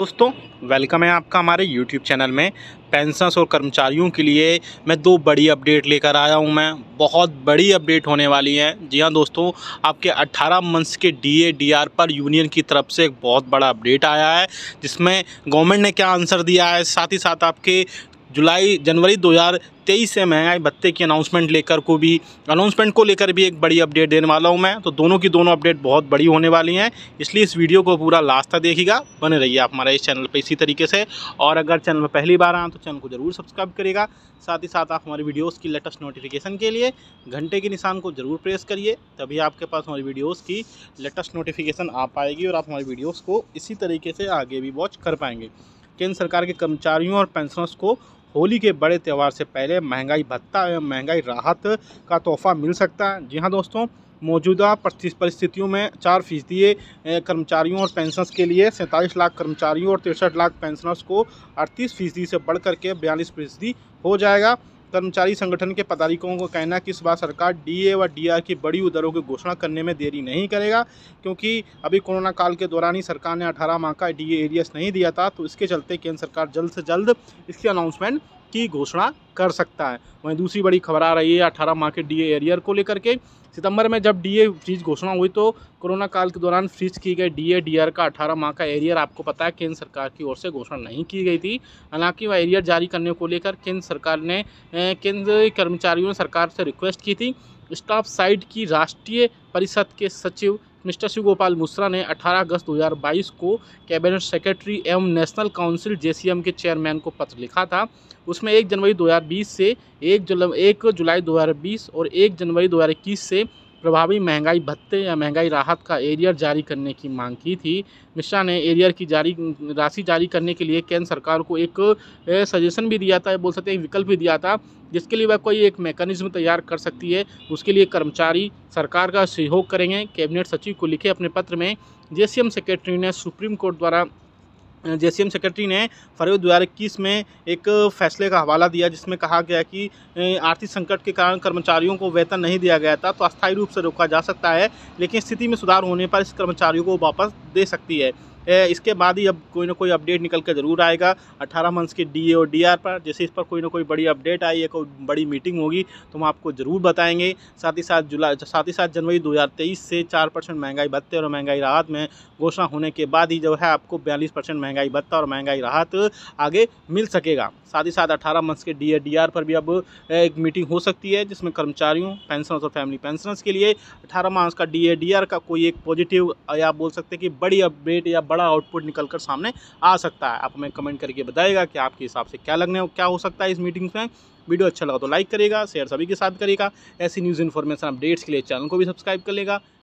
दोस्तों वेलकम है आपका हमारे यूट्यूब चैनल में पेंशनर्स और कर्मचारियों के लिए मैं दो बड़ी अपडेट लेकर आया हूं मैं बहुत बड़ी अपडेट होने वाली है जी हां दोस्तों आपके 18 मंथ्स के डीए डीआर पर यूनियन की तरफ से एक बहुत बड़ा अपडेट आया है जिसमें गवर्नमेंट ने क्या आंसर दिया है साथ ही साथ आपके जुलाई जनवरी 2023 से महंगाई भत्ते की अनाउंसमेंट लेकर को भी अनाउंसमेंट को लेकर भी एक बड़ी अपडेट देने वाला हूं मैं तो दोनों की दोनों अपडेट बहुत बड़ी होने वाली हैं इसलिए इस वीडियो को पूरा लास्ट तक देखिएगा बने रहिए आप हमारे इस चैनल पर इसी तरीके से और अगर चैनल में पहली बार आए तो चैनल को ज़रूर सब्सक्राइब करेगा साथ ही साथ आप हमारी वीडियोज़ की लेटेस्ट नोटिफिकेशन के लिए घंटे के निशान को ज़रूर प्रेस करिए तभी आपके पास हमारी वीडियोज़ की लेटेस्ट नोटिफिकेशन आ पाएगी और आप हमारी वीडियोज़ को इसी तरीके से आगे भी वॉच कर पाएंगे केंद्र सरकार के कर्मचारियों और पेंशनर्स को होली के बड़े त्यौहार से पहले महंगाई भत्ता एवं महंगाई राहत का तोहफा मिल सकता है जी हाँ दोस्तों मौजूदा परिस्थितियों में चार फीसदी कर्मचारियों और पेंशनर्स के लिए सैंतालीस लाख कर्मचारियों और तिरसठ लाख पेंशनर्स को अड़तीस फीसदी से बढ़ करके बयालीस फीसदी हो जाएगा कर्मचारी संगठन के पदाधिकारियों का कहना कि इस बार सरकार डीए व डीआर की बड़ी दरों की घोषणा करने में देरी नहीं करेगा क्योंकि अभी कोरोना काल के दौरान ही सरकार ने अठारह माह का डीए एरियस नहीं दिया था तो इसके चलते केंद्र सरकार जल्द से जल्द इसकी अनाउंसमेंट की घोषणा कर सकता है वहीं दूसरी बड़ी खबर आ रही है अठारह माह के डीए एरियर को लेकर के सितंबर में जब डीए फ्रीज घोषणा हुई तो कोरोना काल के दौरान फ्रीज की गई डीए डीआर का अठारह माह का एरियर आपको पता है केंद्र सरकार की ओर से घोषणा नहीं की गई थी हालांकि वह एरियर जारी करने को लेकर केंद्र सरकार ने केंद्र कर्मचारियों ने सरकार से रिक्वेस्ट की थी स्टाफ साइड की राष्ट्रीय परिषद के सचिव मिस्टर शिव गोपाल मिश्रा ने 18 अगस्त 2022 को कैबिनेट सेक्रेटरी एवं नेशनल काउंसिल जेसीएम के चेयरमैन को पत्र लिखा था उसमें 1 जनवरी 2020 से 1 जुलाई एक जुलाई 2020 और 1 जनवरी 2021 से प्रभावी महंगाई भत्ते या महंगाई राहत का एरियर जारी करने की मांग की थी मिश्रा ने एरियर की जारी राशि जारी करने के लिए केंद्र सरकार को एक सजेशन भी दिया था बोल सकते हैं विकल्प भी दिया था जिसके लिए वह कोई एक मैकेनिज्म तैयार कर सकती है उसके लिए कर्मचारी सरकार का सहयोग करेंगे कैबिनेट सचिव को लिखे अपने पत्र में जे सेक्रेटरी ने सुप्रीम कोर्ट द्वारा एम सेक्रेटरी ने फरवरी दो हज़ार इक्कीस में एक फैसले का हवाला दिया जिसमें कहा गया कि आर्थिक संकट के कारण कर्मचारियों को वेतन नहीं दिया गया था तो अस्थायी रूप से रोका जा सकता है लेकिन स्थिति में सुधार होने पर इस कर्मचारियों को वापस दे सकती है इसके बाद ही अब कोई ना कोई अपडेट निकल कर ज़रूर आएगा अट्ठारह मंथ्स के डी और डी पर जैसे इस पर कोई ना कोई बड़ी अपडेट आई है कोई बड़ी मीटिंग होगी तो हम आपको ज़रूर बताएंगे साथ ही साथ जुलाई साथ ही साथ जनवरी 2023 से चार परसेंट महंगाई भत्ते और महंगाई राहत में घोषणा होने के बाद ही जो है आपको बयालीस परसेंट महंगाई भत्ता और महंगाई राहत आगे मिल सकेगा साथ ही साथ अठारह मंथ्स के डी ए पर भी अब एक मीटिंग हो सकती है जिसमें कर्मचारियों पेंशनर्स और फैमिली पेंशनर्स के लिए अठारह मंथ्स का डी का कोई एक पॉजिटिव या बोल सकते हैं कि बड़ी अपडेट या बड़ा बड़ा आउटपुट निकल कर सामने आ सकता है आप हमें कमेंट करके बताएगा कि आपके हिसाब से क्या लगने क्या हो सकता है इस मीटिंग में वीडियो अच्छा लगा तो लाइक करेगा शेयर सभी के साथ करेगा ऐसी न्यूज़ इन्फॉर्मेशन अपडेट्स के लिए चैनल को भी सब्सक्राइब कर लेगा